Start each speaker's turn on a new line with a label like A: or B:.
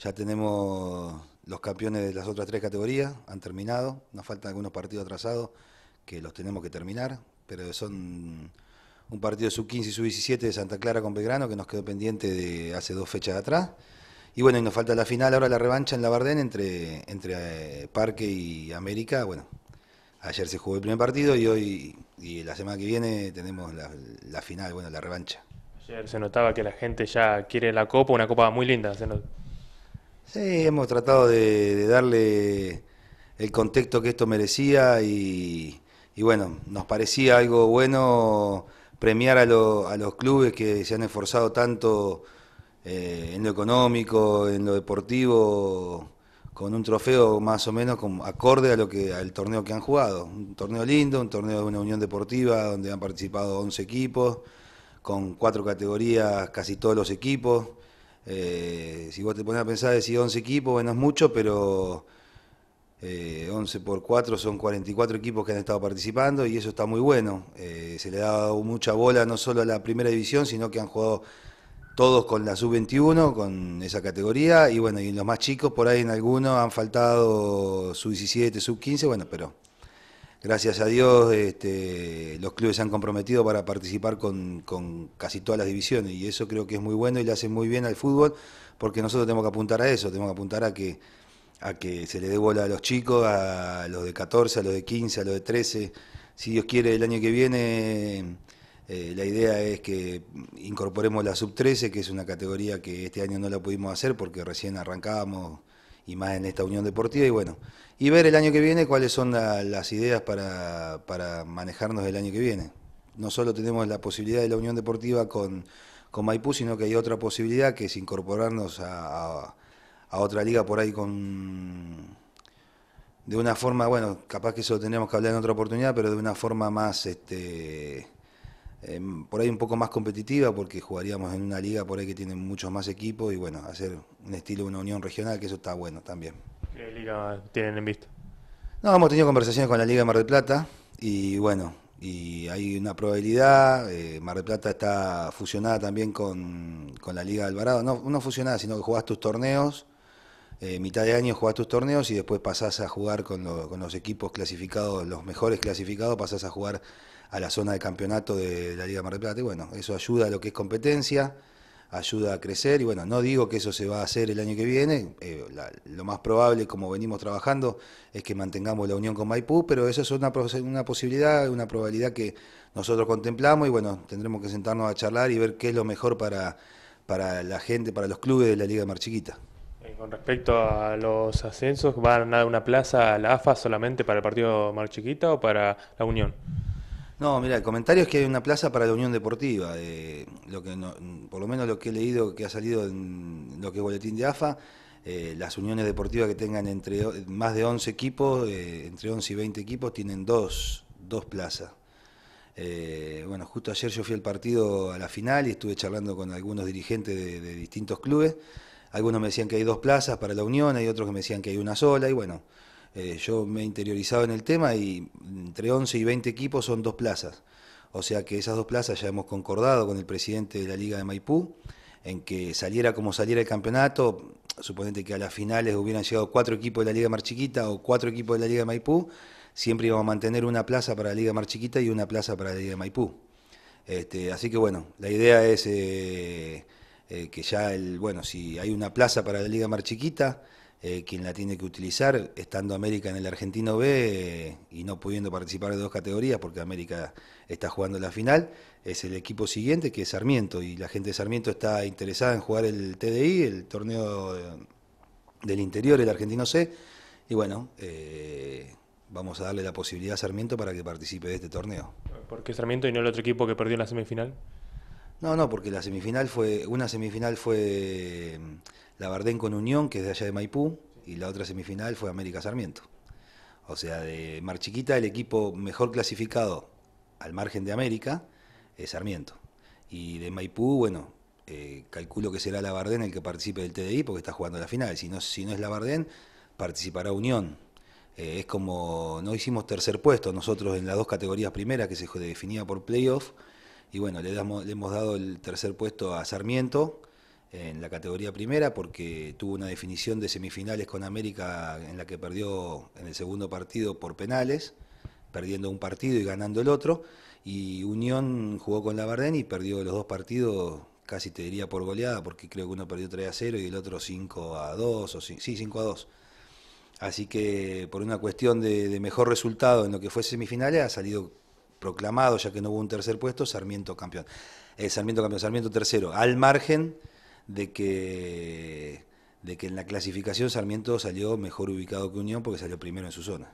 A: Ya tenemos los campeones de las otras tres categorías, han terminado, nos faltan algunos partidos atrasados que los tenemos que terminar, pero son un partido sub-15 y sub-17 de Santa Clara con Belgrano que nos quedó pendiente de hace dos fechas atrás. Y bueno, y nos falta la final, ahora la revancha en la Bardén entre, entre eh, Parque y América. Bueno, ayer se jugó el primer partido y hoy y la semana que viene tenemos la, final, bueno, la revancha. Ayer se notaba que la gente ya quiere la copa, una copa muy linda. Sí, hemos tratado de, darle el contexto que esto merecía y, bueno, nos parecía algo bueno premiar a, los clubes que se han esforzado tanto eh, en lo económico, en lo deportivo, con un trofeo más o menos acorde a lo que, al torneo que han jugado. Un torneo lindo, un torneo de una unión deportiva donde han participado 11 equipos, con cuatro categorías casi todos los equipos. Eh, si vos te pones a pensar, decís 11 equipos, bueno, es mucho, pero 11 eh, por 4 son 44 equipos que han estado participando y eso está muy bueno. Eh, se le ha dado mucha bola no solo a la primera división, sino que han jugado todos con la sub-21, con esa categoría, y bueno, y los más chicos por ahí en algunos han faltado sub-17, sub-15, bueno, pero gracias a Dios este, los clubes se han comprometido para participar con, casi todas las divisiones y eso creo que es muy bueno y le hace muy bien al fútbol porque nosotros tenemos que apuntar a eso, tenemos que apuntar a que, a que se le dé bola a los chicos, a los de 14, a los de 15, a los de 13. Si Dios quiere, el año que viene eh, la idea es que incorporemos la sub-13, que es una categoría que este año no la pudimos hacer porque recién arrancábamos y más en esta unión deportiva y bueno, y ver el año que viene cuáles son las ideas para, manejarnos el año que viene. No solo tenemos la posibilidad de la unión deportiva con, con Maipú, sino que hay otra posibilidad que es incorporarnos a, otra liga por ahí con de una forma, bueno, capaz que eso lo tendríamos que hablar en otra oportunidad, pero de una forma más este, Em, por ahí un poco más competitiva porque jugaríamos en una liga por ahí que tiene muchos más equipos y bueno, hacer un estilo, de una unión regional, que eso está bueno también. ¿Qué liga tienen en vista? No, hemos tenido conversaciones con la Liga de Mar del Plata y bueno, y hay una probabilidad, eh, Mar del Plata está fusionada también con, la Liga de Alvarado, no, no fusionada, sino que jugás tus torneos. Eh, mitad de año jugás tus torneos y después pasás a jugar con, con los equipos clasificados, los mejores clasificados, pasás a jugar a la zona de campeonato de la Liga Mar del Plata. bueno, eso ayuda a lo que es competencia, ayuda a crecer. Y bueno, no digo que eso se va a hacer el año que viene. Eh, lo más probable, como venimos trabajando, es que mantengamos la unión con Maipú, pero eso es una, una posibilidad, una probabilidad que nosotros contemplamos. Y bueno, tendremos que sentarnos a charlar y ver qué es lo mejor para, para la gente, para los clubes de la Liga Mar Chiquita. Eh, con respecto a los ascensos, ¿van a dar una plaza a la AFA solamente para el partido Mar Chiquita o para la Unión? No, mira, el comentario es que hay una plaza para la Unión Deportiva. Eh, lo que por lo menos lo que he leído que ha salido en lo que es boletín de AFA, eh, las uniones deportivas que tengan entre más de 11 equipos, eh, entre 11 y 20 equipos, tienen dos, plazas. bueno, justo ayer yo fui al partido a la final y estuve charlando con algunos dirigentes de, de distintos clubes. Algunos me decían que hay dos plazas para la Unión, hay otros que me decían que hay una sola, y bueno, eh, yo me he interiorizado en el tema y entre 11 y 20 equipos son dos plazas. O sea que esas dos plazas ya hemos concordado con el presidente de la Liga de Maipú en que saliera como saliera el campeonato, suponente que a las finales hubieran llegado cuatro equipos de la Liga Marchiquita Chiquita o cuatro equipos de la Liga de Maipú, siempre íbamos a mantener una plaza para la Liga Mar Chiquita y una plaza para la Liga de Maipú. Este, así que bueno, la idea es eh, eh, que ya, el, bueno, si hay una plaza para la Liga Mar Chiquita, eh, quien la tiene que utilizar, estando América en el Argentino B y no pudiendo participar de dos categorías porque América está jugando la final, es el equipo siguiente que es Sarmiento y la gente de Sarmiento está interesada en jugar el TDI, el torneo del interior, el Argentino C, y bueno, eh, vamos a darle la posibilidad a Sarmiento para que participe de este torneo. ¿Por qué Sarmiento y no el otro equipo que perdió en la semifinal? No, no, porque la semifinal fue, una semifinal fue mm, la Bardén con Unión, que es de allá de Maipú, y la otra semifinal fue América Sarmiento. O sea, de Mar Chiquita el equipo mejor clasificado al margen de América es Sarmiento. Y de Maipú, bueno, eh, calculo que será la Bardén el que participe del TDI porque está jugando la final. Si no, si no es la Bardén, participará Unión. Eh, es como, no hicimos tercer puesto nosotros en las dos categorías primeras que se definía por playoff y bueno, le, hemos dado el tercer puesto a Sarmiento en la categoría primera porque tuvo una definición de semifinales con América en la que perdió en el segundo partido por penales, perdiendo un partido y ganando el otro. Y Unión jugó con la y perdió los dos partidos, casi te diría por goleada, porque creo que uno perdió 3 a 0 y el otro 5 a 2, o sí, 5 a 2. Así que por una cuestión de, de mejor resultado en lo que fue semifinales ha salido proclamado, ya que no hubo un tercer puesto, Sarmiento campeón. Eh, Sarmiento campeón, Sarmiento tercero, al margen de que, de que en la clasificación Sarmiento salió mejor ubicado que Unión porque salió primero en su zona.